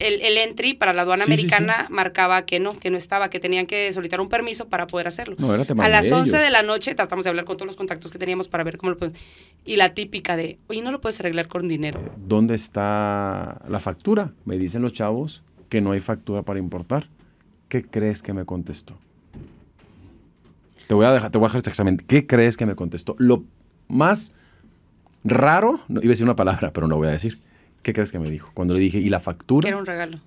el, entry para la aduana americana marcaba que no, que no estaba, que tenían que solicitar un permiso para poder hacerlo. No, era a las 11 de la noche tratamos de hablar con todos los contactos que teníamos para ver cómo lo podemos. Y la típica de, oye, no lo puedes arreglar con dinero. Eh, ¿Dónde está la factura? Me dicen los chavos que no hay factura para importar. ¿Qué crees que me contestó? Te voy a dejar, te voy a dejar este exactamente. ¿Qué crees que me contestó? Lo más raro, no, iba a decir una palabra, pero no voy a decir ¿Qué crees que me dijo? Cuando le dije, ¿y la factura? era un regalo.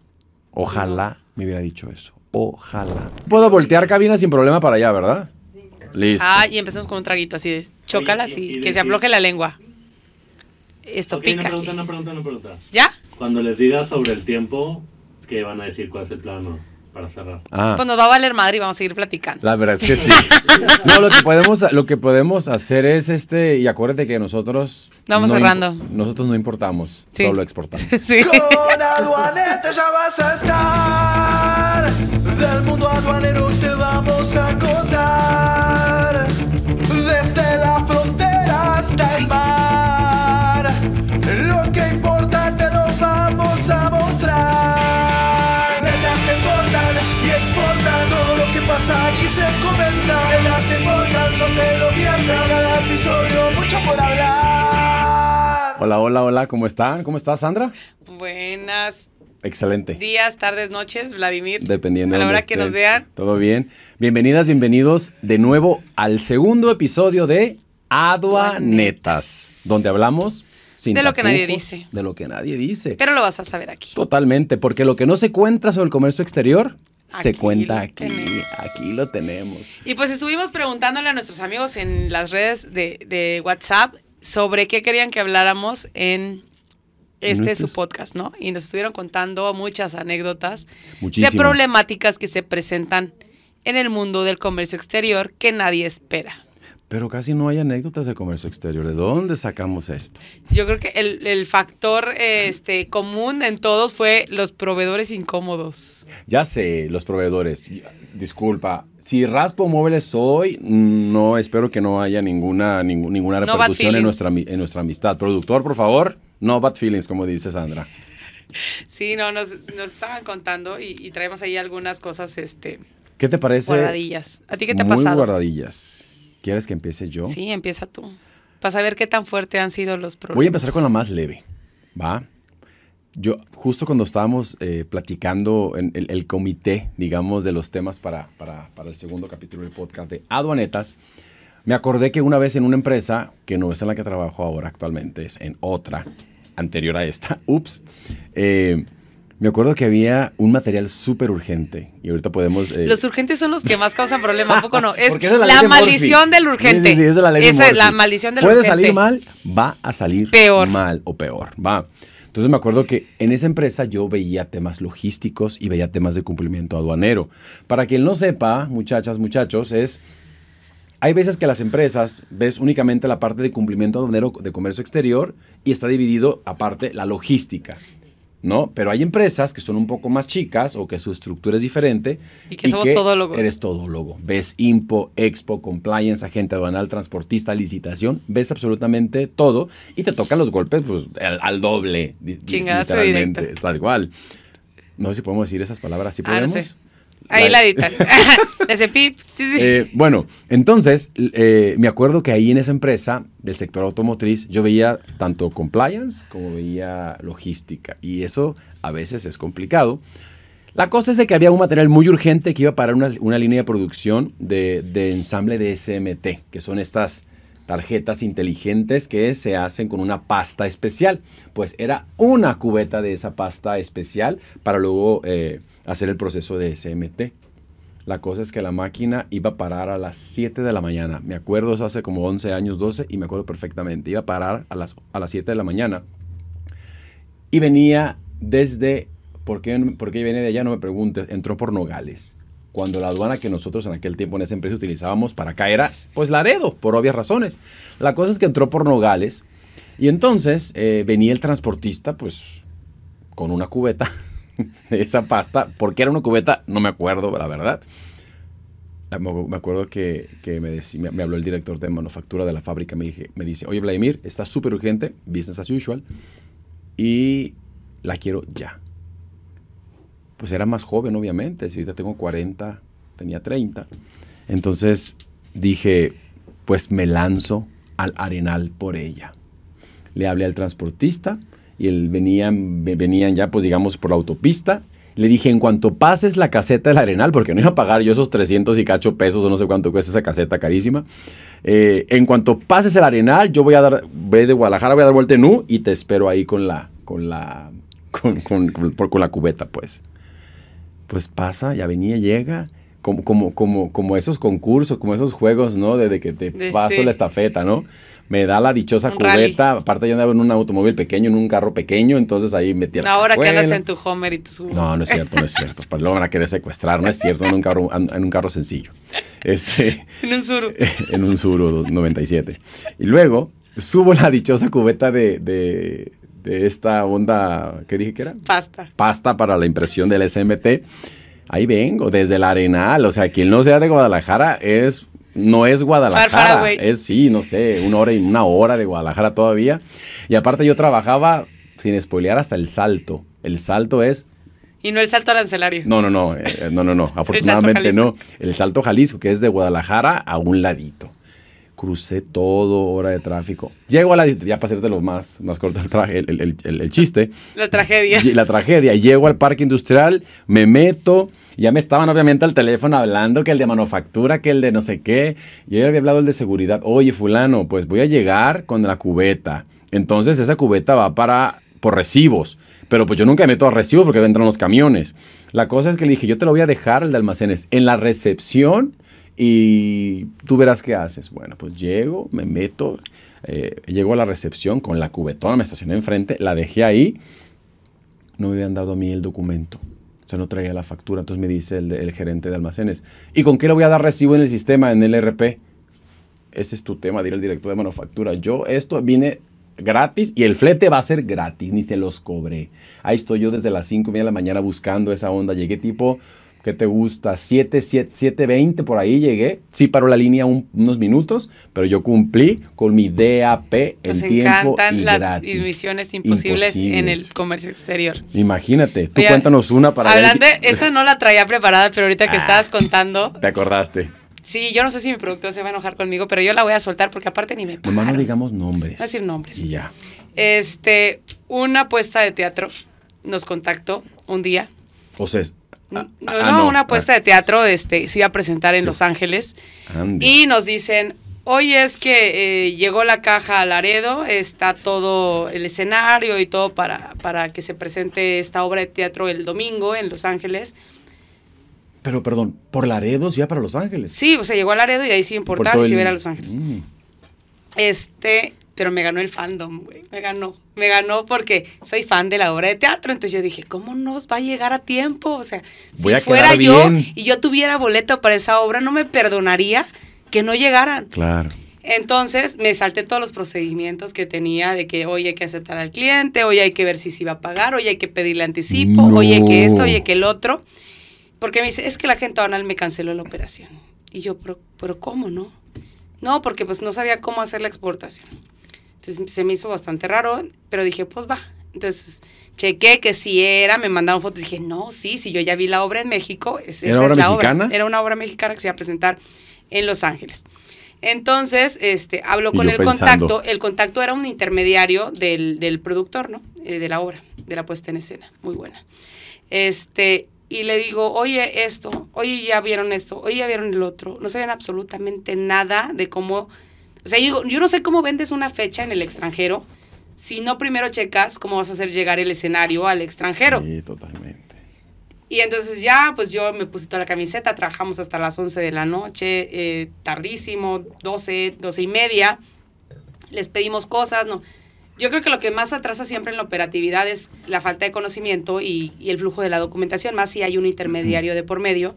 Ojalá me hubiera dicho eso. Ojalá. Puedo voltear cabina sin problema para allá, ¿verdad? Listo. Ah, y empezamos con un traguito así de chócala y, así, que se afloje la lengua. Esto pica. Una pregunta, una pregunta, una pregunta. ¿Ya? Cuando les diga sobre el tiempo, ¿qué van a decir? ¿Cuál es el plano? para cerrar. Ah. Pues nos va a valer madre y vamos a seguir platicando. La verdad es que sí. no, lo que podemos, lo que podemos hacer es este, y acuérdate que nosotros. Vamos no cerrando. Nosotros no importamos, solo exportamos. Sí. Con aduanete ya vas a estar. Del mundo aduanero Hola, hola, hola, ¿cómo están? ¿Cómo estás, Sandra? Buenas. Excelente. Días, tardes, noches, Vladimir. Dependiendo. A la hora que nos vean. Todo bien. Bienvenidas, bienvenidos de nuevo al segundo episodio de Aduanetas, donde hablamos sin de lo que nadie dice. De lo que nadie dice. Pero lo vas a saber aquí. Totalmente, porque lo que no se cuenta sobre el comercio exterior se cuenta aquí. Aquí lo tenemos. Y pues estuvimos preguntándole a nuestros amigos en las redes de WhatsApp sobre qué querían que habláramos en este su podcast, ¿no? Y nos estuvieron contando muchas anécdotas de problemáticas que se presentan en el mundo del comercio exterior que nadie espera. Pero casi no hay anécdotas de comercio exterior. ¿De dónde sacamos esto? Yo creo que el, factor este, común en todos fue los proveedores incómodos. Ya sé, los proveedores. Disculpa, si raspo móviles hoy, no espero que no haya ninguna, ninguna, en, nuestra, en nuestra amistad. Productor, por favor, no bad feelings, como dice Sandra. Sí, no, nos, estaban contando y, traemos ahí algunas cosas, este. ¿Qué te parece? Guardadillas. ¿A ti qué te ha pasado? Muy guardadillas. ¿Quieres que empiece yo? Sí, empieza tú. Para saber qué tan fuerte han sido los problemas. Voy a empezar con la más leve, ¿va? Yo, justo cuando estábamos eh, platicando en el, comité, digamos, de los temas para, para, el segundo capítulo del podcast de Aduanetas, me acordé que una vez en una empresa, que no es en la que trabajo ahora actualmente, es en otra, anterior a esta, ups, eh, me acuerdo que había un material súper urgente y ahorita podemos... Eh, los urgentes son los que más causan problemas, poco no? Es, la, maldición del urgente. esa es la maldición del urgente. Puede salir mal, va a salir peor. mal o peor, va. Entonces me acuerdo que en esa empresa yo veía temas logísticos y veía temas de cumplimiento aduanero. Para quien no sepa, muchachas, muchachos, es... Hay veces que las empresas ves únicamente la parte de cumplimiento aduanero de comercio exterior y está dividido aparte la logística. ¿no? Pero hay empresas que son un poco más chicas o que su estructura es diferente. Y que somos todólogos. Eres todólogo. Ves IMPO, EXPO, compliance, agente aduanal, transportista, licitación. Ves absolutamente todo y te tocan los golpes pues, al, doble. literalmente. directo. Tal cual. No sé si podemos decir esas palabras. si ah, podemos? Ahí la Ese pip. Eh, bueno, entonces, eh, me acuerdo que ahí en esa empresa del sector automotriz, yo veía tanto compliance como veía logística. Y eso a veces es complicado. La cosa es que había un material muy urgente que iba para una, una línea de producción de, de ensamble de SMT, que son estas tarjetas inteligentes que se hacen con una pasta especial. Pues era una cubeta de esa pasta especial para luego eh, hacer el proceso de SMT. La cosa es que la máquina iba a parar a las 7 de la mañana. Me acuerdo eso hace como 11 años, 12, y me acuerdo perfectamente. Iba a parar a las, a las 7 de la mañana. Y venía desde... ¿Por qué, por qué viene de allá? No me preguntes. Entró por Nogales cuando la aduana que nosotros en aquel tiempo en esa empresa utilizábamos para acá era pues Laredo, por obvias razones. La cosa es que entró por Nogales y entonces eh, venía el transportista pues con una cubeta de esa pasta, ¿Por qué era una cubeta, no me acuerdo la verdad. Me acuerdo que, me, me, habló el director de manufactura de la fábrica, me, me dice, oye Vladimir, está súper urgente, business as usual, y la quiero ya pues era más joven, obviamente. Si ahorita tengo 40, tenía 30. Entonces dije, pues me lanzo al arenal por ella. Le hablé al transportista y él venía, venían ya, pues digamos, por la autopista. Le dije, en cuanto pases la caseta del Arenal, porque no iba a pagar yo esos 300 y cacho pesos o no sé cuánto cuesta esa caseta carísima. Eh, en cuanto pases el Arenal, yo voy a dar, voy de Guadalajara, voy a dar vuelta en U y te espero ahí con la, con la, con la cubeta, pues pues pasa ya venía, llega. Como, como, como, como esos concursos, como esos juegos, ¿no? Desde que te paso la estafeta, ¿no? Me da la dichosa cubeta. Aparte, yo andaba en un automóvil pequeño, en un carro pequeño, entonces ahí metía. Ahora que andas en tu Homer y tu No, no es cierto, no es cierto. Pues lo van a querer secuestrar, no es cierto, en un carro, en un carro sencillo. Este, en un Suru. en un Suru 97. Y luego subo la dichosa cubeta de de esta onda, ¿qué dije que era? Pasta. Pasta para la impresión del SMT. Ahí vengo, desde el Arenal. O sea, quien no sea de Guadalajara es no es Guadalajara, es sí, no sé, una hora y una hora de Guadalajara todavía. Y aparte yo trabajaba sin spoilear hasta el salto. El salto es y no el salto arancelario. No, no, no, eh, no, no, no. Afortunadamente no. El salto Jalisco, que es de Guadalajara a un ladito crucé todo, hora de tráfico. Llego a la, ya para hacerte lo más, más corto el, chiste. La tragedia. La tragedia. Llego al parque industrial, me meto, ya me estaban obviamente al teléfono hablando que el de manufactura, que el de no sé qué. Yo ya había hablado el de seguridad. Oye, fulano, pues voy a llegar con la cubeta. Entonces esa cubeta va para, por recibos pero pues yo nunca me meto a recibos porque vendrán los camiones. La cosa es que le dije, yo te lo voy a dejar el de almacenes en la recepción y tú verás qué haces. Bueno, pues llego, me meto, eh, llego a la recepción con la cubetona, me estacioné enfrente, la dejé ahí, no me habían dado a mí el documento. O sea, no traía la factura. Entonces me dice el, gerente de almacenes, ¿y con qué le voy a dar recibo en el sistema, en el RP? Ese es tu tema, dirá el director de manufactura. Yo esto vine gratis y el flete va a ser gratis, ni se los cobré. Ahí estoy yo desde las 5 de la mañana buscando esa onda. Llegué tipo ¿qué te gusta? 7, 7.20 por ahí llegué. Sí paró la línea unos minutos, pero yo cumplí con mi DAP en Nos encantan las misiones imposibles, en el comercio exterior. Imagínate, tú cuéntanos una para... Hablando, esta no la traía preparada, pero ahorita que ah, estabas contando... Te acordaste. Sí, yo no sé si mi producto se va a enojar conmigo, pero yo la voy a soltar porque aparte ni me pagaron. digamos nombres. No decir nombres. Y ya. Este, una apuesta de teatro nos contactó un día. O sea, Ah, ah, no, una ah. apuesta de teatro, este, se iba a presentar en Los Ángeles. Y nos dicen, hoy es que eh, llegó la caja a Laredo, está todo el escenario y todo para, para que se presente esta obra de teatro el domingo en Los Ángeles. Pero perdón, por Laredo ya para Los Ángeles. Sí, o sea, llegó a Laredo y ahí sí importar si era ver a Los Ángeles. Mm. Este, pero me ganó el fandom, güey, me ganó, me ganó porque soy fan de la obra de teatro, entonces yo dije, ¿cómo nos va a llegar a tiempo? O sea, si fuera yo y yo tuviera boleto para esa obra, no me perdonaría que no llegaran. Claro. Entonces me salté todos los procedimientos que tenía de que hoy hay que aceptar al cliente, hoy hay que ver si se iba a pagar, hoy hay que pedirle anticipo, oye, hoy hay que esto, oye, hay que el otro. Porque me dice, es que la gente aduanal me canceló la operación. Y yo, pero, pero ¿cómo no? No, porque pues no sabía cómo hacer la exportación. Entonces se me hizo bastante raro, pero dije, pues va. Entonces chequé que si era, me mandaron fotos, dije, no, sí, sí, yo ya vi la obra en México. Es, ¿Era obra mexicana? Era una obra mexicana que se iba a presentar en Los Ángeles. Entonces, este, habló con el contacto. El contacto era un intermediario del, del productor, ¿no? Eh, de la obra, de la puesta en escena. Muy buena. Este, y le digo, oye, esto, oye, ya vieron esto, oye, ya vieron el otro. No sabían absolutamente nada de cómo o sea, yo, yo no sé cómo vendes una fecha en el extranjero si no primero checas cómo vas a hacer llegar el escenario al extranjero. Sí, totalmente. Y entonces ya, pues yo me puse toda la camiseta, trabajamos hasta las 11 de la noche, eh, tardísimo, 12, 12 y media. Les pedimos cosas, no. Yo creo que lo que más atrasa siempre en la operatividad es la falta de conocimiento y, y el flujo de la documentación, más si hay un intermediario de por medio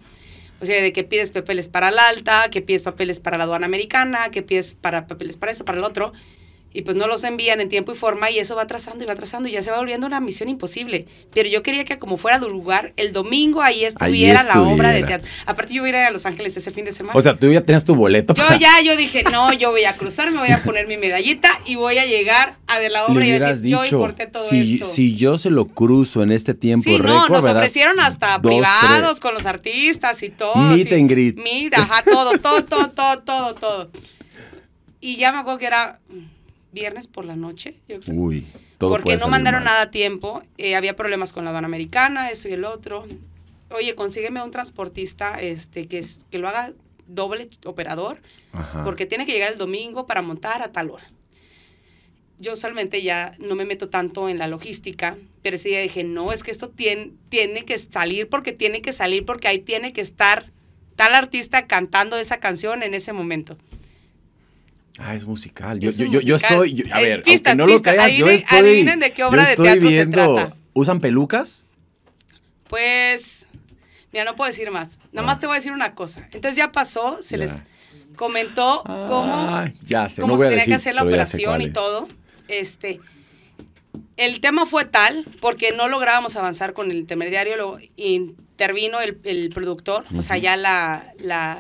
de que pides papeles para la alta, que pides papeles para la aduana americana, que pides para papeles para eso, para el otro y pues no los envían en tiempo y forma y eso va trazando y va trazando y ya se va volviendo una misión imposible. Pero yo quería que como fuera de lugar, el domingo ahí estuviera, la obra de teatro. Aparte yo voy a ir a Los Ángeles ese fin de semana. O sea, tú ya tenías tu boleto. Yo ya, yo dije, no, yo voy a cruzar, me voy a poner mi medallita y voy a llegar a ver la obra y decir, yo corté todo si, Si yo se lo cruzo en este tiempo sí, no, nos ofrecieron hasta privados con los artistas y todo. y, Mira, ajá, todo, todo, todo, todo, todo, todo. Y ya me acuerdo que era viernes por la noche, Porque no mandaron nada a tiempo, eh, había problemas con la aduana americana, eso y el otro. Oye, consígueme un transportista este, que, que lo haga doble operador, porque tiene que llegar el domingo para montar a tal hora. Yo usualmente ya no me meto tanto en la logística, pero ese día dije, no, es que esto tiene, tiene que salir porque tiene que salir porque ahí tiene que estar tal artista cantando esa canción en ese momento. Ah, es musical. Yo, estoy, a ver, aunque no lo creas, yo estoy. Adivinen de qué obra estoy de teatro viendo, se trata. ¿Usan pelucas? Pues, mira, no puedo decir más. Nada ah. más te voy a decir una cosa. Entonces ya pasó, se les comentó cómo, ah, ya no se tenía que hacer la operación y todo. Este, el tema fue tal porque no lográbamos avanzar con el intermediario, luego intervino el, productor, o sea, ya la,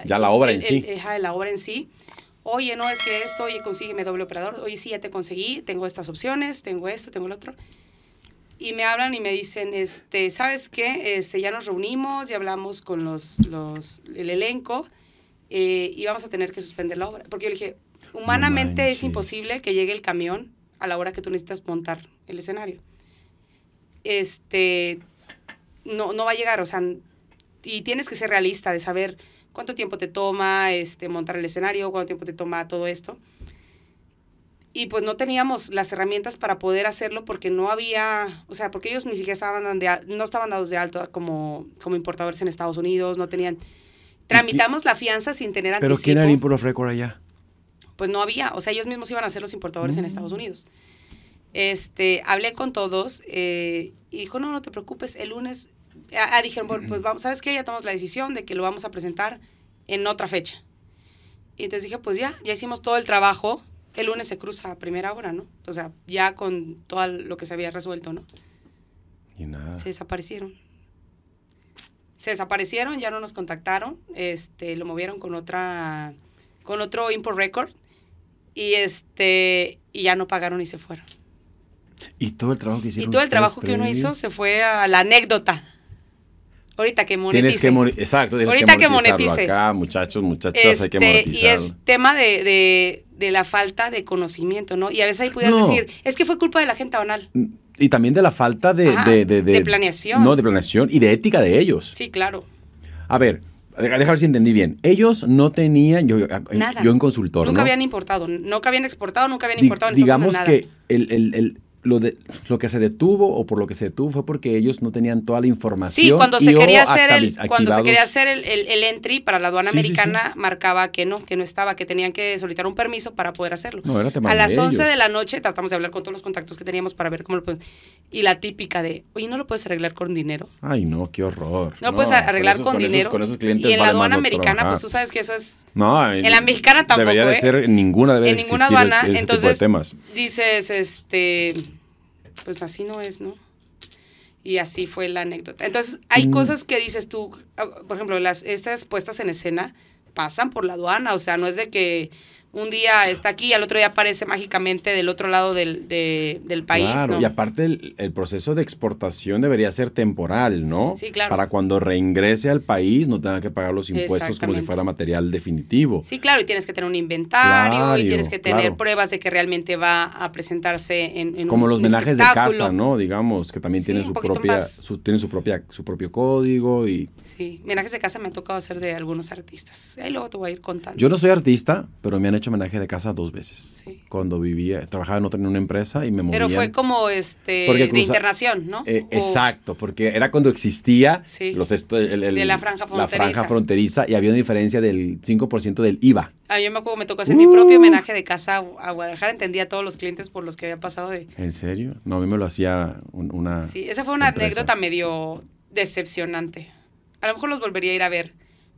ya la obra en sí. la obra en sí oye, no, es que esto, oye, consígueme doble operador, oye, sí, ya te conseguí, tengo estas opciones, tengo esto, tengo el otro. Y me hablan y me dicen, este, ¿sabes qué? Este, ya nos reunimos, ya hablamos con los, los el elenco eh, y vamos a tener que suspender la obra. Porque yo le dije, humanamente es imposible que llegue el camión a la hora que tú necesitas montar el escenario. Este, no, no va a llegar, o sea, y tienes que ser realista de saber cuánto tiempo te toma este, montar el escenario, cuánto tiempo te toma todo esto. Y pues no teníamos las herramientas para poder hacerlo porque no había, o sea, porque ellos ni siquiera estaban no estaban dados de alto como, como importadores en Estados Unidos, no tenían... Tramitamos la fianza sin tener anticipo. ¿Pero quién era el of Record allá? Pues no había, o sea, ellos mismos iban a ser los importadores en Estados mm. Unidos. Este, hablé con todos eh, y dijo, no, no te preocupes, el lunes ah, dijeron, bueno, pues vamos, ¿sabes qué? Ya tomamos la decisión de que lo vamos a presentar en otra fecha. Y entonces dije, pues ya, ya hicimos todo el trabajo. El lunes se cruza a primera hora, ¿no? O sea, ya con todo lo que se había resuelto, ¿no? Y nada. Se desaparecieron. Se desaparecieron, ya no nos contactaron. Este, lo movieron con otra, con otro import record. Y este, y ya no pagaron y se fueron. Y todo el trabajo que hicieron. Y todo el trabajo que uno hizo se fue a la anécdota. Ahorita que monetice. Exacto, Ahorita que monetizarlo. Acá, muchachos, hay que monetizarlo. Este, y es tema de, la falta de conocimiento, ¿no? Y a veces ahí pudieras decir, es que fue culpa de la gente banal. Y también de la falta de, de, planeación. No, de planeación y de ética de ellos. Sí, claro. A ver, déjame ver si entendí bien. Ellos no tenían, yo, yo en consultor. Nunca habían importado, nunca habían exportado, nunca habían importado. digamos que el, lo, de, lo que se detuvo o por lo que se detuvo fue porque ellos no tenían toda la información. Sí, cuando se quería hacer, el, cuando se quería hacer el, entry para la aduana americana, marcaba que no, que no estaba, que tenían que solicitar un permiso para poder hacerlo. a las 11 de la noche tratamos de hablar con todos los contactos que teníamos para ver cómo lo podemos. Y la típica de, oye, no lo puedes arreglar con dinero. Ay, no, qué horror. No, lo puedes arreglar con, dinero. y en la aduana americana, pues tú sabes que eso es. No, en, la mexicana tampoco. Debería de ¿eh? ser, en ninguna En ninguna aduana, entonces. Dices, este pues así no es, ¿no? Y así fue la anécdota. Entonces, hay cosas que dices tú, ah, por ejemplo, las, estas puestas en escena pasan por la aduana, o sea, no es de que un día está aquí y al otro día aparece mágicamente del otro lado del, país. Claro, y aparte el, el, proceso de exportación debería ser temporal, ¿no? Sí, claro. Para cuando reingrese al país no tenga que pagar los impuestos como si fuera material definitivo. Sí, claro, y tienes que tener un inventario y tienes que tener pruebas de que realmente va a presentarse en, en Como los menajes de casa, ¿no? Digamos, que también tienen, su propia, su, su propia, su propio código y... Sí, menajes de casa me ha tocado hacer de algunos artistas. Ahí luego te voy a ir contando. Yo no soy artista, pero me han hecho homenaje de casa dos veces. Sí. Cuando vivía, trabajaba en otra en una empresa y me movía. Pero fue como este de internación, ¿no? Eh, exacto, porque era cuando existía los de la franja fronteriza. La franja fronteriza y había una diferencia del 5% del IVA. A ah, mí me acuerdo, me tocó hacer mi propio uh. homenaje de casa a Guadalajara, entendía a todos los clientes por los que había pasado de... ¿En serio? No, a mí me lo hacía una... Sí, esa fue una anécdota medio decepcionante. A lo mejor los volvería a ir a ver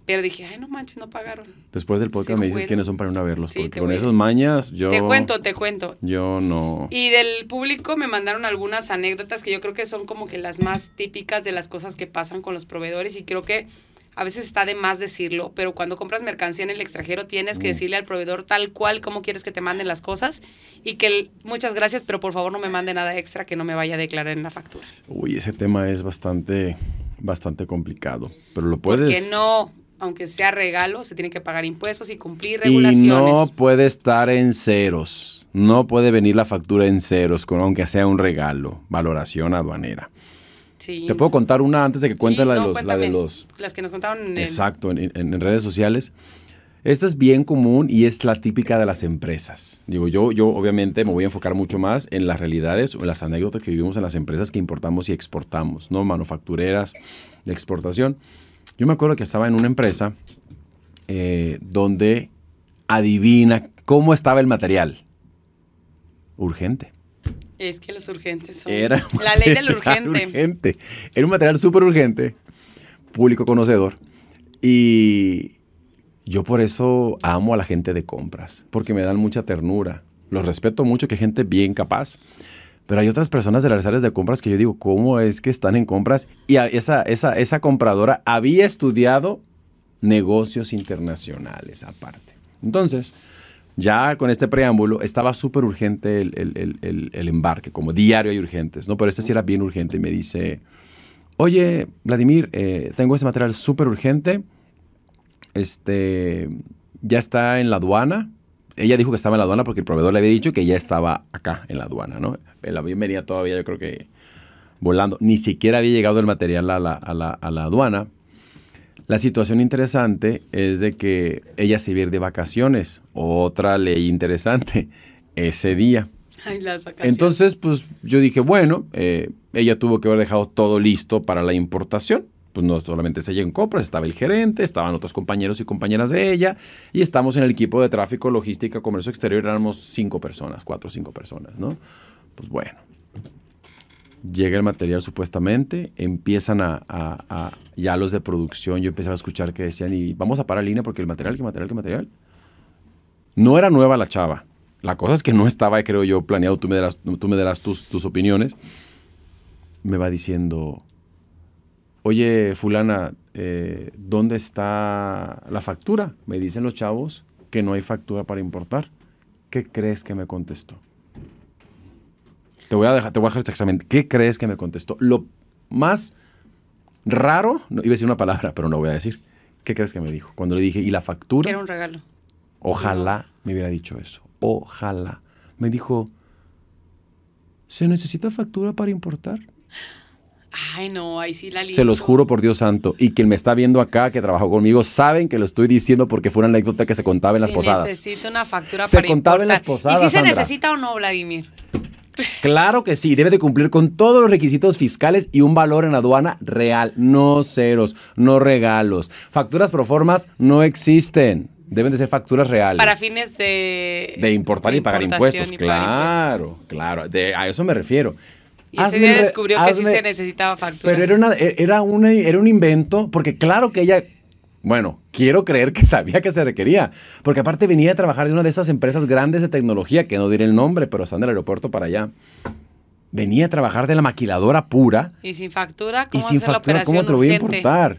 pero dije, ay, no manches, no pagaron. Después del podcast me dices quiénes son para a verlos, porque con esas mañas yo... Te cuento, te cuento. Yo no. Y del público me mandaron algunas anécdotas que yo creo que son como que las más típicas de las cosas que pasan con los proveedores y creo que a veces está de más decirlo, pero cuando compras mercancía en el extranjero tienes que mm. decirle al proveedor tal cual cómo quieres que te manden las cosas y que muchas gracias, pero por favor no me mande nada extra que no me vaya a declarar en la factura. Uy, ese tema es bastante bastante complicado, pero lo puedes. Porque no aunque sea regalo, se tiene que pagar impuestos y cumplir regulaciones. Y no puede estar en ceros. No puede venir la factura en ceros, aunque sea un regalo. Valoración aduanera. Sí. Te puedo contar una antes de que cuente la, de los, Las que nos contaron en. Exacto, en, redes sociales. Esta es bien común y es la típica de las empresas. Digo, yo, yo obviamente me voy a enfocar mucho más en las realidades o en las anécdotas que vivimos en las empresas que importamos y exportamos, ¿no? Manufactureras de exportación. Yo me acuerdo que estaba en una empresa eh, donde adivina cómo estaba el material. Urgente. Es que los urgentes son. Era la ley del urgente. urgente. Era un material súper urgente, público conocedor. Y yo por eso amo a la gente de compras, porque me dan mucha ternura. Los respeto mucho, que gente bien capaz. Pero hay otras personas de las áreas de compras que yo digo, ¿cómo es que están en compras? Y esa, compradora había estudiado negocios internacionales aparte. Entonces, ya con este preámbulo, estaba súper urgente el, embarque, como diario hay urgentes, ¿no? Pero este sí era bien urgente y me dice, oye, Vladimir, eh, tengo este material súper urgente, este, ya está en la aduana, ella dijo que estaba en la aduana porque el proveedor le había dicho que ya estaba acá en la aduana, ¿no? El avión venía todavía, yo creo que volando. Ni siquiera había llegado el material a la, aduana. La situación interesante es de que ella se iba de vacaciones. Otra ley interesante, ese día. Ay, las vacaciones. Entonces, pues yo dije, bueno, eh, ella tuvo que haber dejado todo listo para la importación pues no solamente se llegan en compras, estaba el gerente, estaban otros compañeros y compañeras de ella, y estamos en el equipo de tráfico, logística, comercio exterior, éramos cinco personas, cuatro o cinco personas, ¿no? Pues bueno, llega el material supuestamente, empiezan a, ya los de producción, yo empecé a escuchar que decían, y vamos a parar línea porque el material, que material, que material. No era nueva la chava. La cosa es que no estaba, creo yo, planeado, tú me darás, tú me darás tus, tus opiniones. Me va diciendo, oye, fulana, eh, ¿dónde está la factura? Me dicen los chavos que no hay factura para importar. ¿Qué crees que me contestó? Te voy a dejar, te voy este exactamente. ¿Qué crees que me contestó? Lo más raro, iba a decir una palabra, pero no voy a decir. ¿Qué crees que me dijo? Cuando le dije, ¿y la factura? era un regalo. Ojalá me hubiera dicho eso. Ojalá. Me dijo, ¿se necesita factura para importar? Ay, no, sí la Se los juro por Dios santo. Y quien me está viendo acá, que trabajó conmigo, saben que lo estoy diciendo porque fue una anécdota que se contaba en las posadas. Se una factura contaba en las posadas. ¿Y si se necesita o no, Vladimir? Claro que sí, debe de cumplir con todos los requisitos fiscales y un valor en aduana real, no ceros, no regalos. Facturas proformas no existen. Deben de ser facturas reales. Para fines de... De importar y pagar impuestos, claro, claro. a eso me refiero. Y se descubrió que sí se necesitaba factura. Pero era, una, era, era un invento, porque claro que ella bueno, quiero creer que sabía que se requería, porque aparte venía a trabajar de una de esas empresas grandes de tecnología, que no diré el nombre, pero están del aeropuerto para allá. Venía a trabajar de la maquiladora pura. Y sin factura, ¿cómo, y sin factura, ¿cómo te lo voy a importar?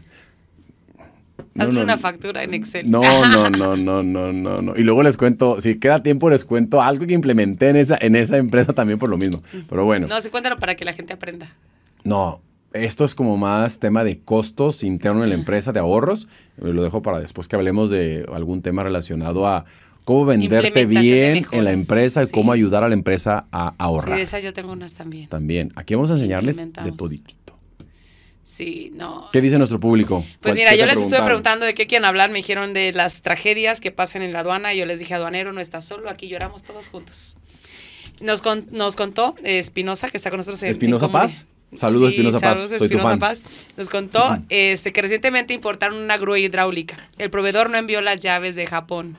Hazle una factura en Excel. No, no, no, no, no, no, Y luego les cuento, si queda tiempo, les cuento algo que implementé en esa, en esa empresa también por lo mismo. Pero bueno. No, sí, cuéntalo para que la gente aprenda. No, esto es como más tema de costos internos en la empresa, de ahorros. Eh, lo dejo para después que hablemos de algún tema relacionado a cómo venderte bien en la empresa y cómo ayudar a la empresa a ahorrar. Sí, esas yo tengo unas también. También. Aquí vamos a enseñarles de todo Sí, ¿Qué dice nuestro público? Pues mira, yo les estuve preguntando de qué quieren hablar, me dijeron de las tragedias que pasan en la aduana, y yo les dije, aduanero, no estás solo, aquí lloramos todos juntos. Nos, contó eh, Espinosa, que está con nosotros en Espinosa Paz. Saludos, Espinosa Paz. Saludos, Espinosa Paz. Nos contó este, que recientemente importaron una grúa hidráulica. El proveedor no envió las llaves de Japón.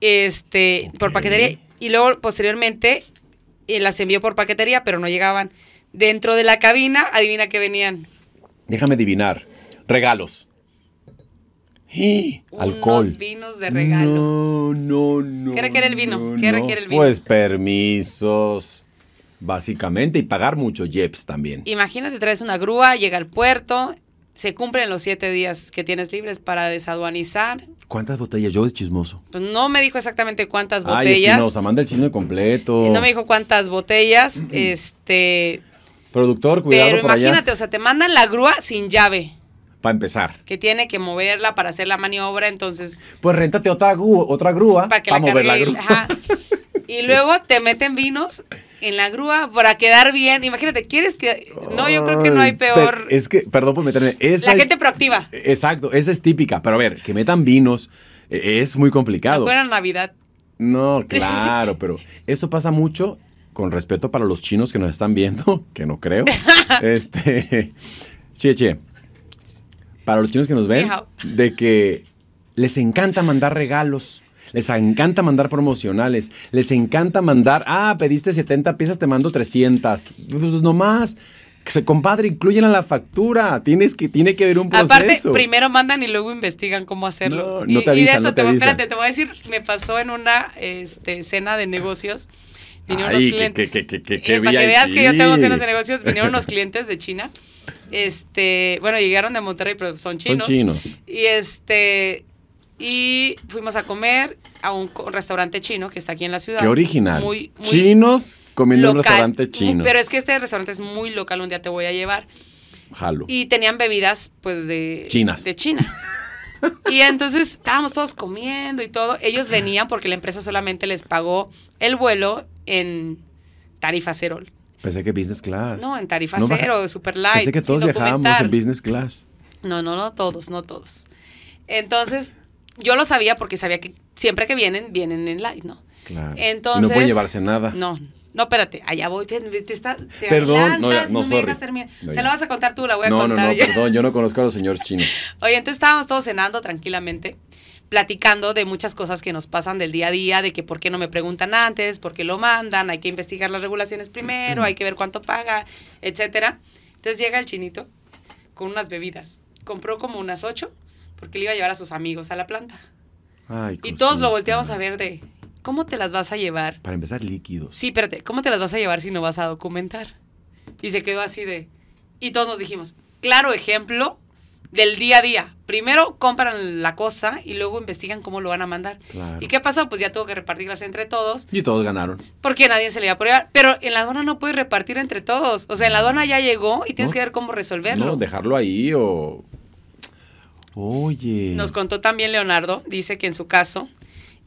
Este, por paquetería. Y luego, posteriormente, eh, las envió por paquetería, pero no llegaban. Dentro de la cabina, adivina qué venían. Déjame adivinar. Regalos. Y ¡Eh! Alcohol. Unos vinos de regalo. No, no, no. ¿Qué requiere el vino? ¿Qué requiere el vino? Pues permisos. Básicamente, y pagar mucho Jeps también. Imagínate, traes una grúa, llega al puerto, se cumplen los siete días que tienes libres para desaduanizar. ¿Cuántas botellas? Yo de chismoso. Pues no me dijo exactamente cuántas botellas. Ay, se manda el chisme completo. Y no me dijo cuántas botellas. este, Productor, cuidado. Pero imagínate, o sea, te mandan la grúa sin llave. Para empezar. Que tiene que moverla para hacer la maniobra, entonces. Pues réntate otra, grúa, otra grúa para, que mover la grúa. Y luego te meten vinos en la grúa para quedar bien. Imagínate, ¿quieres que.? No, yo creo que no hay peor. es que, perdón por meterme. la gente proactiva. Exacto, esa es típica. Pero a ver, que metan vinos e-, es muy complicado. Navidad. No, claro, pero eso pasa mucho con respeto para los chinos que nos están viendo, que no creo. este, che, che, para los chinos que nos ven, de que les encanta mandar regalos. Les encanta mandar promocionales, les encanta mandar, ah, pediste 70 piezas, te mando 300. Pues nomás, que se compadre, incluyen a la factura. Tienes que, tiene que haber un proceso. Aparte, primero mandan y luego investigan cómo hacerlo. No, te avisan, y, de eso te, voy, espérate, te voy a decir, me pasó en una escena este, de negocios Vinieron unos clientes. Que, eh, para que veas que yo tengo cenas de negocios, vinieron unos clientes de China. Este, bueno, llegaron de Monterrey, pero son chinos. Son chinos. Y este, y fuimos a comer a un, restaurante chino que está aquí en la ciudad. Qué original. Muy, chinos comiendo un restaurante mm, chino. Pero es que este restaurante es muy local, un día te voy a llevar. Jalo. Y tenían bebidas, pues, de... Chinas. De China. Y entonces estábamos todos comiendo y todo. Ellos venían porque la empresa solamente les pagó el vuelo en tarifa cero. Pensé que business class. No, en tarifa cero, super light. Pensé que todos viajábamos en business class. No, no, no todos, no todos. Entonces, yo lo sabía porque sabía que siempre que vienen, vienen en light, ¿no? Claro. Entonces, no pueden llevarse nada. No, no, espérate, allá voy. Te, perdón, no, me no, terminar. Se lo vas a contar tú, la voy a contar. No, no, no, perdón, yo no conozco a los señores chinos. Oye, entonces estábamos todos cenando tranquilamente, platicando de muchas cosas que nos pasan del día a día, de que por qué no me preguntan antes, por qué lo mandan, hay que investigar las regulaciones primero, hay que ver cuánto paga, etcétera. Entonces llega el chinito con unas bebidas. Compró como unas ocho, porque le iba a llevar a sus amigos a la planta. Ay, y todos lo volteamos a ver de, ¿Cómo te las vas a llevar? Para empezar, líquidos. Sí, espérate, ¿cómo te las vas a llevar si no vas a documentar? Y se quedó así de... Y todos nos dijimos, claro ejemplo del día a día. Primero compran la cosa y luego investigan cómo lo van a mandar. ¿Y qué pasó? Pues ya tuvo que repartirlas entre todos. Y todos ganaron. Porque nadie se le iba a probar. Pero en la aduana no puedes repartir entre todos. O sea, en la aduana ya llegó y tienes que ver cómo resolverlo. No, dejarlo ahí o... Oye. Nos contó también Leonardo, dice que en su caso,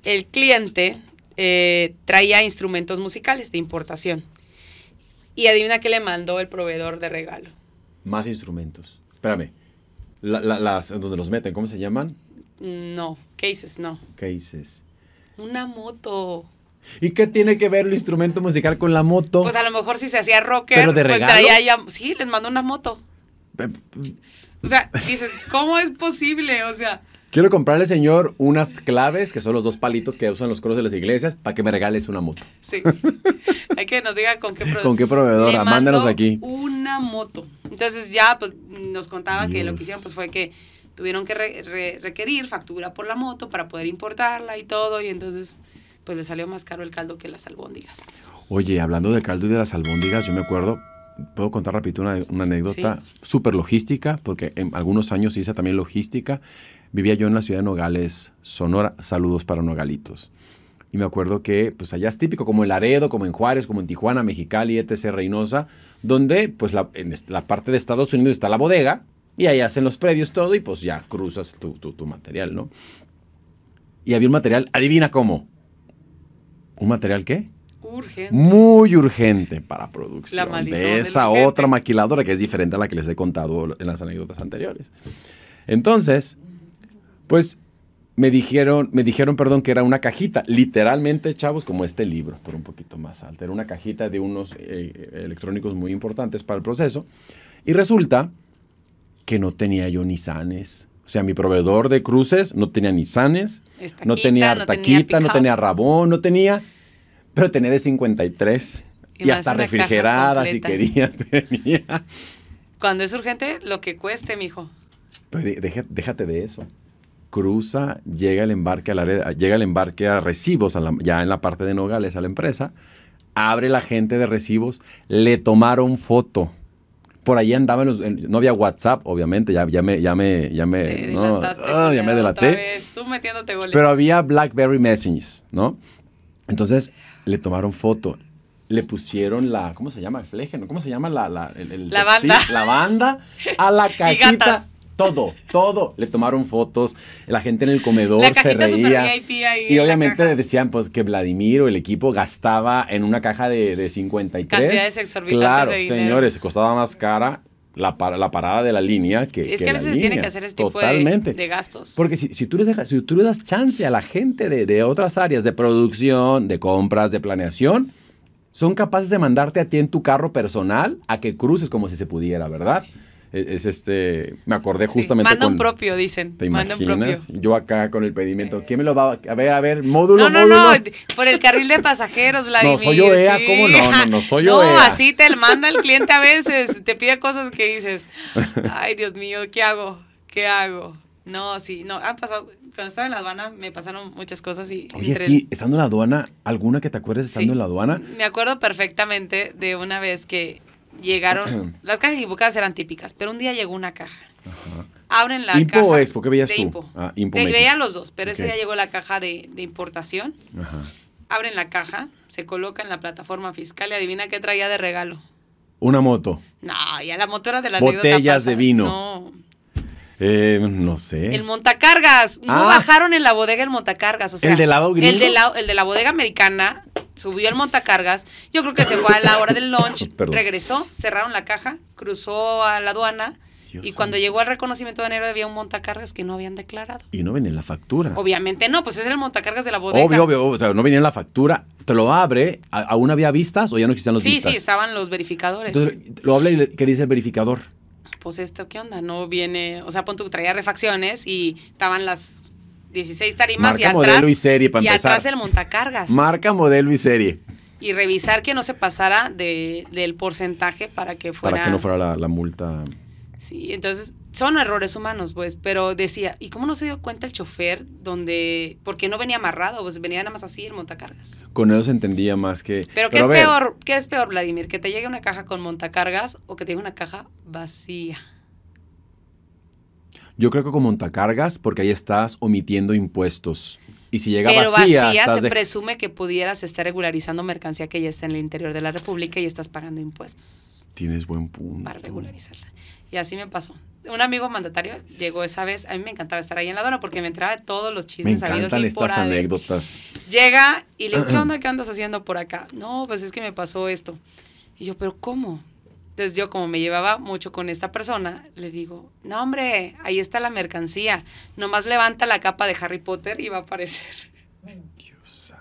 el cliente eh, traía instrumentos musicales de importación. Y adivina qué le mandó el proveedor de regalo. Más instrumentos. Espérame. las, donde los meten, ¿cómo se llaman? No, cases no. Cases. Una moto. ¿Y qué tiene que ver el instrumento musical con la moto? Pues a lo mejor si se hacía rocker, ¿Pero de pues regalo? Sí, les mandó una moto. o sea, dices, ¿cómo es posible? O sea. Quiero comprarle, señor, unas claves, que son los dos palitos que usan los coros de las iglesias, para que me regales una moto. Sí. Hay que nos diga con qué, proveedora. ¿Con qué proveedora. Mándanos aquí. Una moto. Entonces ya pues, nos contaba que lo que hicieron pues, fue que tuvieron que requerir factura por la moto para poder importarla y todo. Y entonces pues le salió más caro el caldo que las albóndigas. Oye, hablando del caldo y de las albóndigas, yo me acuerdo, puedo contar rapidito una, anécdota súper logística, porque en algunos años hice también logística Vivía yo en la ciudad de Nogales, Sonora. Saludos para Nogalitos. Y me acuerdo que, pues allá es típico, como en Laredo, como en Juárez, como en Tijuana, Mexicali, etc., Reynosa, donde, pues, en la parte de Estados Unidos está la bodega y ahí hacen los previos todo y, pues, ya cruzas tu, material, ¿no? Y había un material, adivina cómo. ¿Un material qué? Urgente. Muy urgente para producción. La de esa otra maquiladora que es diferente a la que les he contado en las anécdotas anteriores. Entonces, pues me dijeron, me dijeron, perdón, que era una cajita, literalmente, chavos, como este libro, por un poquito más alto. Era una cajita de unos eh, eh, electrónicos muy importantes para el proceso. Y resulta que no tenía yo ni sanes. O sea, mi proveedor de cruces no tenía ni sanes, no tenía taquita no tenía, rabón, no tenía, pero tenía de 53 y, hasta refrigerada si querías tenía. Cuando es urgente, lo que cueste, mijo. Pues, déjate de eso cruza, llega el embarque a llega el embarque a recibos, ya en la parte de Nogales a la empresa, abre la gente de recibos, le tomaron foto. Por ahí andaban los, no había WhatsApp, obviamente, ya, ya me, ya me, ya me, no, ah, ya me delaté. tú metiéndote goles. Pero había BlackBerry messages ¿no? Entonces le tomaron foto, le pusieron la, ¿cómo se llama? El fleje, ¿no? ¿Cómo se llama la, la, la banda? La banda a la cajita todo, todo. Le tomaron fotos, la gente en el comedor se reía. y obviamente decían pues que Vladimir o el equipo gastaba en una caja de, de 53. Cantidades exorbitantes Claro, de señores, costaba más cara la, la, parada de la línea que. Sí, es que, a veces tiene que hacer este Totalmente. tipo de, gastos. Porque si, tú dejas, si tú le das chance a la gente de, de, otras áreas, de producción, de compras, de planeación, son capaces de mandarte a ti en tu carro personal a que cruces como si se pudiera, ¿verdad? es, este, me acordé justamente. Sí, un propio, dicen. ¿Te propio. Yo acá con el pedimento, ¿quién me lo va a, ver? A ver, módulo, no, módulo. No, no, por el carril de pasajeros, Vladimir. No, soy OEA, ¿eh? ¿cómo no? No, no, soy yo, OEA. No, ¿eh? así te manda el cliente a veces, te pide cosas que dices, ay, Dios mío, ¿qué hago? ¿Qué hago? No, sí, no, han pasado, cuando estaba en la aduana me pasaron muchas cosas y... Oye, sí, estando en la aduana, ¿alguna que te acuerdes estando en la aduana? Me acuerdo perfectamente de una vez que llegaron, las cajas equivocadas eran típicas, pero un día llegó una caja. Ajá. Abren la caja. ¿Impo o Expo? veías veía los dos, pero ese día llegó la caja de, importación. Ajá. Abren la caja, se coloca en la plataforma fiscal y adivina qué traía de regalo. Una moto. No, ya la moto era de la Botellas de vino. No. Eh, no sé. El montacargas. No ah. bajaron en la bodega el montacargas. O sea, el de la el el de la bodega americana subió el montacargas, yo creo que se fue a la hora del lunch, regresó, cerraron la caja, cruzó a la aduana. y cuando llegó al reconocimiento de enero había un montacargas que no habían declarado. Y no venía la factura. Obviamente no, pues es el montacargas de la bodega. Obvio, obvio, o sea, no venía la factura. Te lo abre, ¿aún había vistas o ya no existían los vistas? Sí, sí, estaban los verificadores. Entonces, lo habla y ¿qué dice el verificador? Pues esto, ¿qué onda? No viene, o sea, pon tu traía refacciones y estaban las 16 tarimas y atrás. modelo y atrás el montacargas. Marca, modelo y serie. Y revisar que no se pasara de, del porcentaje para que fuera. Para que no fuera la, multa. Sí, entonces son errores humanos, pues, pero decía, ¿y cómo no se dio cuenta el chofer donde, porque no venía amarrado, pues venía nada más así el montacargas? Con eso se entendía más que... Pero, ¿qué, es peor, ¿qué es peor, Vladimir? ¿Que te llegue una caja con montacargas o que te llegue una caja vacía? Yo creo que con montacargas, porque ahí estás omitiendo impuestos. Y si llega Pero vacía, se presume que pudieras estar regularizando mercancía que ya está en el interior de la República y estás pagando impuestos. Tienes buen punto. Para regularizarla. Y así me pasó. Un amigo mandatario llegó esa vez. A mí me encantaba estar ahí en la dona porque me entraba todos los chismes me encantan estas anécdotas. Llega y le digo, ¿qué onda? ¿Qué andas haciendo por acá? No, pues es que me pasó esto. Y yo, ¿pero cómo? Entonces yo como me llevaba mucho con esta persona, le digo, no hombre, ahí está la mercancía. Nomás levanta la capa de Harry Potter y va a aparecer. Dios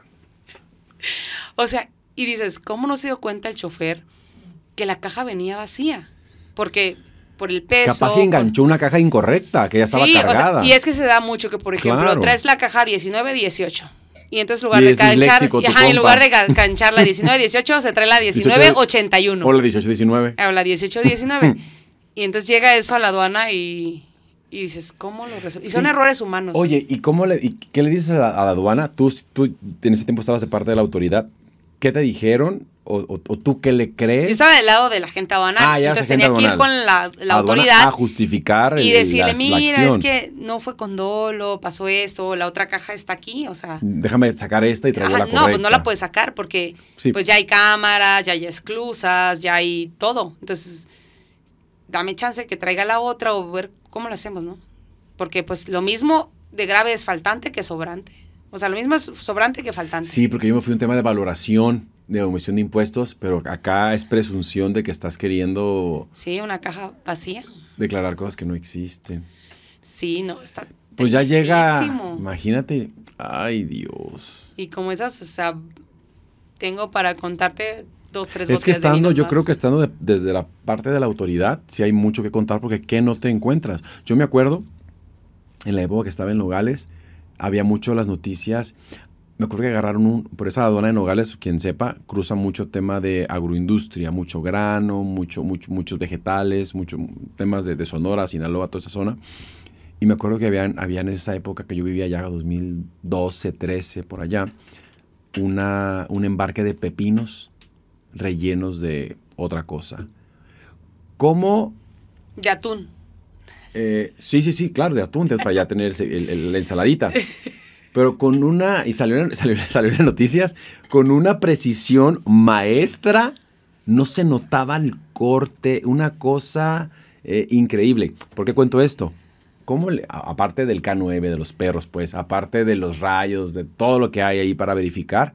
O sea, y dices, ¿cómo no se dio cuenta el chofer que la caja venía vacía? Porque por el peso. Capaz se enganchó una caja incorrecta que ya estaba cargada. y es que se da mucho que, por ejemplo, traes la caja 19-18 y entonces, en lugar, de canchar, en lugar de canchar la 19-18, se trae la 19-81. O la 18-19. Ah, o la 18-19. y entonces llega eso a la aduana y, dices, ¿cómo lo resuelves? Y son errores humanos. Oye, ¿y, cómo le, qué le dices a la, aduana? Tú, tú en ese tiempo estabas de parte de la autoridad. ¿Qué te dijeron? O, tú qué le crees? Yo estaba del lado de la gente aduanal. Ah, entonces tenía que ir con la, autoridad. A justificar el, Y decirle, mira, es que no fue con dolo, pasó esto, la otra caja está aquí, o sea. Déjame sacar esta y traigo la correcta. No, pues no la puedes sacar porque pues ya hay cámaras, ya hay esclusas, ya hay todo. Entonces, dame chance que traiga la otra o ver cómo lo hacemos, ¿no? Porque pues lo mismo de grave es faltante que sobrante. O sea, lo mismo es sobrante que faltante. Sí, porque yo me fui un tema de valoración, de omisión de impuestos, pero acá es presunción de que estás queriendo... Sí, una caja vacía. Declarar cosas que no existen. Sí, no, está... Pues ya llega... Imagínate, ay Dios. Y como esas, o sea, tengo para contarte dos, tres Es que estando, yo creo que estando desde la parte de la autoridad, sí hay mucho que contar porque ¿qué no te encuentras? Yo me acuerdo, en la época que estaba en Nogales, había mucho las noticias. Me acuerdo que agarraron un, por esa aduana de Nogales, quien sepa, cruza mucho tema de agroindustria, mucho grano, mucho, muchos vegetales, muchos temas de, Sonora, Sinaloa, toda esa zona. Y me acuerdo que habían, había en esa época que yo vivía allá, 2012, 13, por allá, una, un embarque de pepinos rellenos de otra cosa. ¿Cómo? De eh, sí, sí, sí, claro, de atún, para ya tener la ensaladita. Pero con una, y salieron, las noticias, con una precisión maestra, no se notaba el corte, una cosa eh, increíble. ¿Por qué cuento esto? ¿Cómo aparte del K9, de los perros, pues, aparte de los rayos, de todo lo que hay ahí para verificar,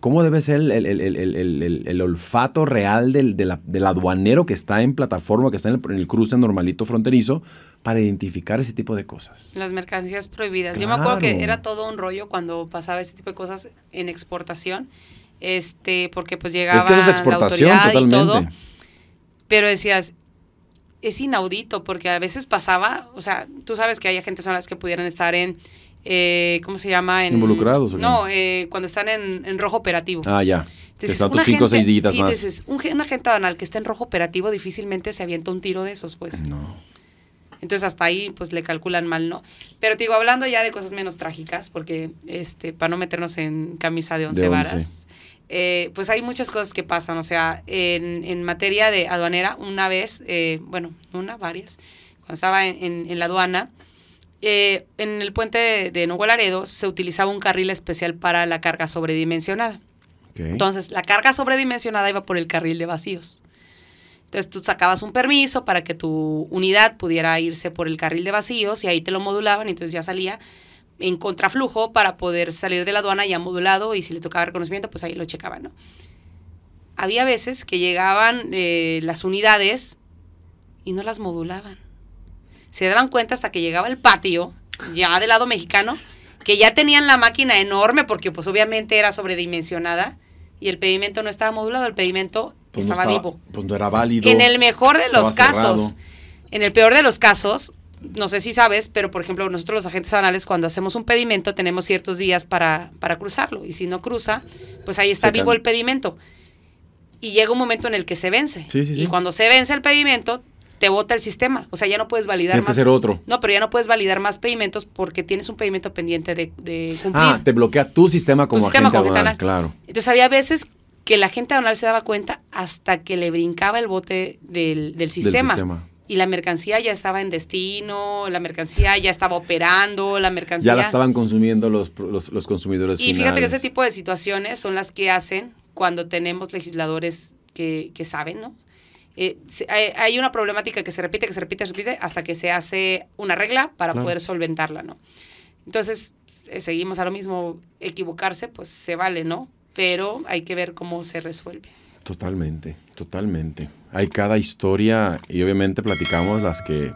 ¿cómo debe ser el, olfato real del, aduanero que está en plataforma, que está en el, cruce normalito fronterizo, para identificar ese tipo de cosas. Las mercancías prohibidas. Yo me acuerdo que era todo un rollo cuando pasaba ese tipo de cosas en exportación, este, porque pues llegaba es que es exportación, la totalmente. todo. Pero decías, es inaudito porque a veces pasaba, o sea, tú sabes que hay gente son las que pudieran estar en, eh, ¿cómo se llama? Involucrados. no, eh, cuando están en, rojo operativo. Ah, ya. Entonces, tus cinco o seis dígitas sí, Entonces, un, agente banal que está en rojo operativo difícilmente se avienta un tiro de esos, pues. No. Entonces hasta ahí pues le calculan mal, ¿no? Pero te digo, hablando ya de cosas menos trágicas, porque este, para no meternos en camisa de once, varas, eh, pues hay muchas cosas que pasan. O sea, en, materia de aduanera, una vez, eh, bueno, una, varias, cuando estaba en, la aduana, eh, en el puente de, Nuevo Laredo se utilizaba un carril especial para la carga sobredimensionada. Entonces, la carga sobredimensionada iba por el carril de vacíos. Entonces tú sacabas un permiso para que tu unidad pudiera irse por el carril de vacíos y ahí te lo modulaban y entonces ya salía en contraflujo para poder salir de la aduana ya modulado y si le tocaba reconocimiento, pues ahí lo checaban, ¿no? Había veces que llegaban eh, las unidades y no las modulaban. Se daban cuenta hasta que llegaba el patio, ya del lado mexicano, que ya tenían la máquina enorme porque pues obviamente era sobredimensionada y el pedimento no estaba modulado, el pedimento pues estaba, vivo. Pues era válido. en el mejor de los casos, en el peor de los casos, no sé si sabes, pero por ejemplo, nosotros los agentes aduanales cuando hacemos un pedimento tenemos ciertos días para, cruzarlo y si no cruza, pues ahí está vivo el pedimento. Y llega un momento en el que se vence. Y cuando se vence el pedimento, te vota el sistema. O sea, ya no puedes validar tienes que hacer otro. No, pero ya no puedes validar más pedimentos porque tienes un pedimento pendiente de, ah, cumplir. Ah, te bloquea tu sistema como tu agente sistema Claro. Entonces había veces que la gente aduanal se daba cuenta hasta que le brincaba el bote del, sistema. Y la mercancía ya estaba en destino, la mercancía ya estaba operando, la mercancía... Ya la estaban consumiendo los, los, los consumidores. Y fíjate que ese tipo de situaciones son las que hacen cuando tenemos legisladores que, que saben, ¿no? Eh, hay una problemática que se repite, que se repite, se repite, hasta que se hace una regla para poder solventarla, ¿no? Entonces, pues, eh, seguimos a lo mismo, equivocarse, pues se vale, ¿no? pero hay que ver cómo se resuelve. Totalmente, totalmente. Hay cada historia y obviamente platicamos las que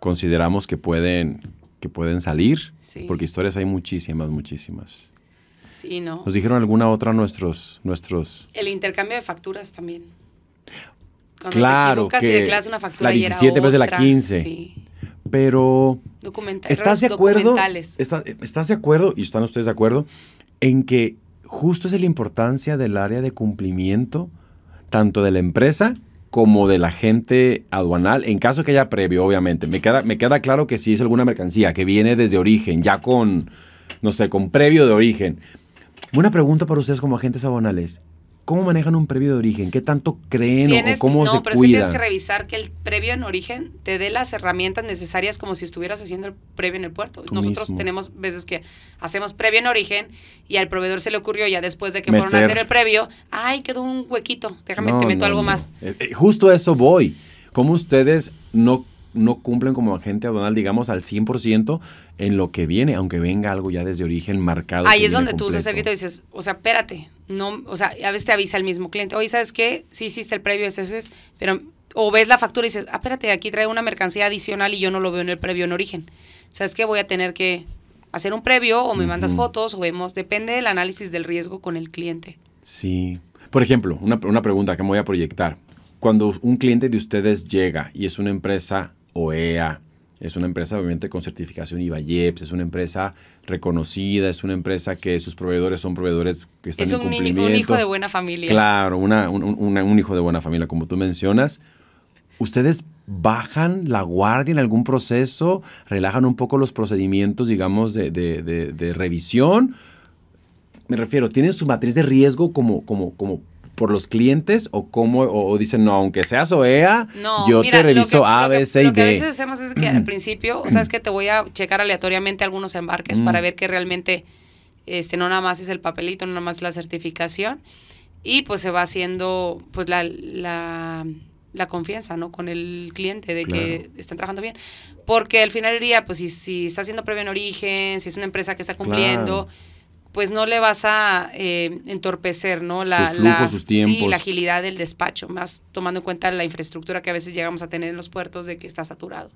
consideramos que pueden, que pueden salir, porque historias hay muchísimas, muchísimas. Sí, ¿no? ¿Nos dijeron alguna otra nuestros... nuestros... El intercambio de facturas también. claro, Casi que una factura la 17 veces la 15. Pero... Documentales. ¿Estás de acuerdo? ¿Estás de acuerdo, y están ustedes de acuerdo, en que justo es la importancia del área de cumplimiento, tanto de la empresa como de la agente aduanal, en caso que haya previo, obviamente. Me queda, me queda claro que si es alguna mercancía que viene desde origen, ya con, no sé, con previo de origen. Una pregunta para ustedes como agentes aduanales. ¿Cómo manejan un previo de origen? ¿Qué tanto creen o cómo no, se pero Es tienes que revisar que el previo en origen te dé las herramientas necesarias como si estuvieras haciendo el previo en el puerto. Nosotros tenemos veces que hacemos previo en origen y al proveedor se le ocurrió ya después de que fueron a hacer el previo, ay, quedó un huequito, déjame, te meto algo más. Eh, eh, justo a eso voy. ¿Cómo ustedes no no cumplen como agente aduanal, digamos, al 100% en lo que viene, aunque venga algo ya desde origen marcado. Ahí es donde tú usas el y dices, o sea, espérate, no, o sea, a veces te avisa el mismo cliente, oye, ¿sabes qué? Sí hiciste el previo, ese es, pero, o ves la factura y dices, ah, espérate, aquí trae una mercancía adicional y yo no lo veo en el previo en origen. ¿Sabes que Voy a tener que hacer un previo o me mandas fotos o vemos, depende del análisis del riesgo con el cliente. Sí. Por ejemplo, una, una pregunta que me voy a proyectar. Cuando un cliente de ustedes llega y es una empresa OEA, es una empresa obviamente con certificación IVAYEPS, es una empresa reconocida, es una empresa que sus proveedores son proveedores que están en cumplimiento. un hijo de buena familia. Claro, una, un, hijo de buena familia, como tú mencionas. ¿Ustedes bajan la guardia en algún proceso? ¿Relajan un poco los procedimientos, digamos, de, revisión? Me refiero, ¿tienen su matriz de riesgo como, como, como por los clientes o cómo o, dicen no aunque seas OEA yo te reviso A B C y D lo que a veces hacemos es que al mm. principio o sea es que te voy a checar aleatoriamente algunos embarques para mm. ver que realmente este no nada más es el papelito no nada más la certificación y pues se va haciendo pues la, la, confianza no con el cliente de que están trabajando bien porque al final del día pues si, está haciendo previo en origen si es una empresa que está cumpliendo pues no le vas a eh, entorpecer, ¿no? La, la agilidad del despacho, más tomando en cuenta la infraestructura que a veces llegamos a tener en los puertos de que está saturado.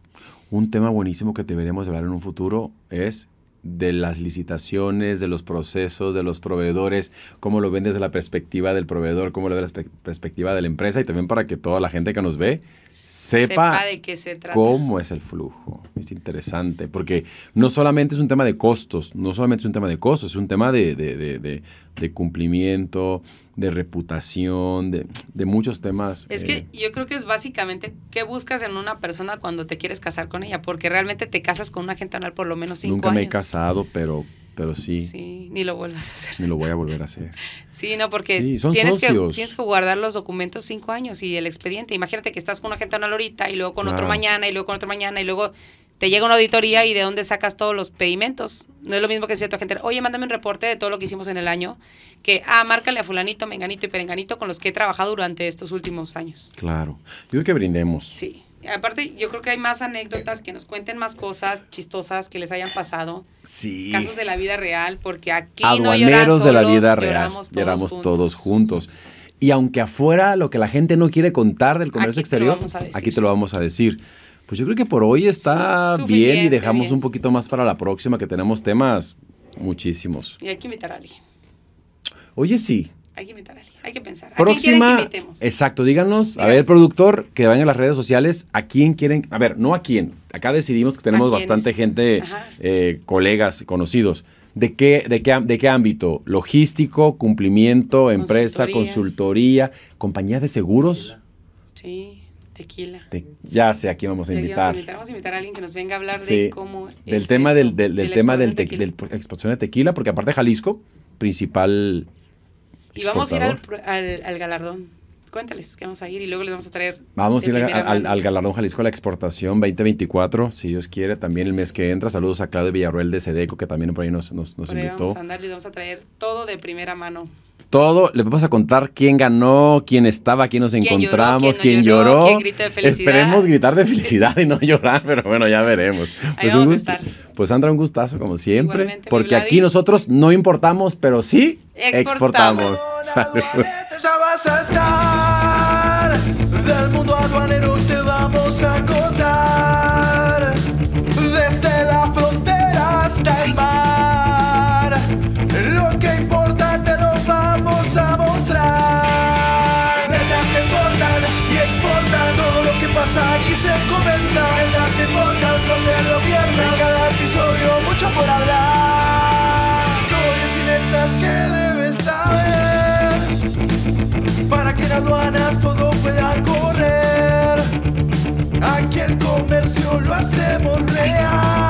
Un tema buenísimo que deberemos hablar en un futuro es de las licitaciones, de los procesos, de los proveedores, cómo lo ven desde la perspectiva del proveedor, cómo lo ven desde la perspectiva de la empresa y también para que toda la gente que nos ve sepa, de qué se trata. cómo es el flujo. Es interesante, porque no solamente es un tema de costos, no solamente es un tema de costos, es un tema de, de, de, de cumplimiento, de reputación, de, muchos temas. Es que eh, yo creo que es básicamente qué buscas en una persona cuando te quieres casar con ella, porque realmente te casas con una gente anal por lo menos cinco años. Nunca me he casado, pero pero sí. ni lo vuelvas a hacer. Ni lo voy a volver a hacer. sí, no, porque tienes, Que, tienes que guardar los documentos cinco años y el expediente. Imagínate que estás con una gente una lorita y luego con otro mañana y luego con otro mañana y luego te llega una auditoría y de dónde sacas todos los pedimentos. No es lo mismo que decir a tu gente, oye, mándame un reporte de todo lo que hicimos en el año, que, ah, márcale a fulanito, menganito y perenganito con los que he trabajado durante estos últimos años. Claro. Yo que brindemos. Sí. Aparte, yo creo que hay más anécdotas eh. que nos cuenten más cosas chistosas que les hayan pasado. Sí. Casos de la vida real, porque aquí Aduaneros no de la vida real. Lloramos, todos, juntos. Y aunque afuera lo que la gente no quiere contar del comercio exterior, aquí te lo vamos a decir. Pues yo creo que por hoy está bien y dejamos un poquito más para la próxima, que tenemos temas muchísimos. Y hay que invitar a alguien. Oye, sí, hay que invitar a alguien, hay que pensar. Próxima, exacto, díganos, a ver, productor, que vayan a las redes sociales, a quién quieren, a ver, no a quién, acá decidimos que tenemos bastante gente, eh, colegas, conocidos. ¿De qué, de, qué, ¿De qué ámbito? ¿Logístico, cumplimiento, empresa, consultoría, compañía de seguros? Sí, tequila. ya sé, aquí vamos a invitar. Vamos a, invitar. vamos a invitar. a alguien que nos venga a hablar de cómo... Del tema, del, del, tema del, de tequila. exportación de tequila, porque aparte Jalisco, principal y vamos a ir al, galardón. Cuéntales que vamos a ir y luego les vamos a traer. Vamos a ir al, Galardón Jalisco a la exportación 2024, si Dios quiere, también el mes que entra. Saludos a Claudio Villarroel de Sedeco, que también por ahí nos, nos, invitó. Vamos a andar, les vamos a traer todo de primera mano todo. le vamos a contar quién ganó, quién estaba, quién nos encontramos, quién, lloró. Esperemos gritar de felicidad y no llorar, pero bueno, ya veremos. pues, un gusto, pues Sandra, un gustazo como siempre. porque aquí nosotros no importamos, pero sí exportamos. Ya del mundo aduanero vamos a contar desde la frontera hasta el aduanas todo pueda correr. Aquí el comercio lo hacemos real.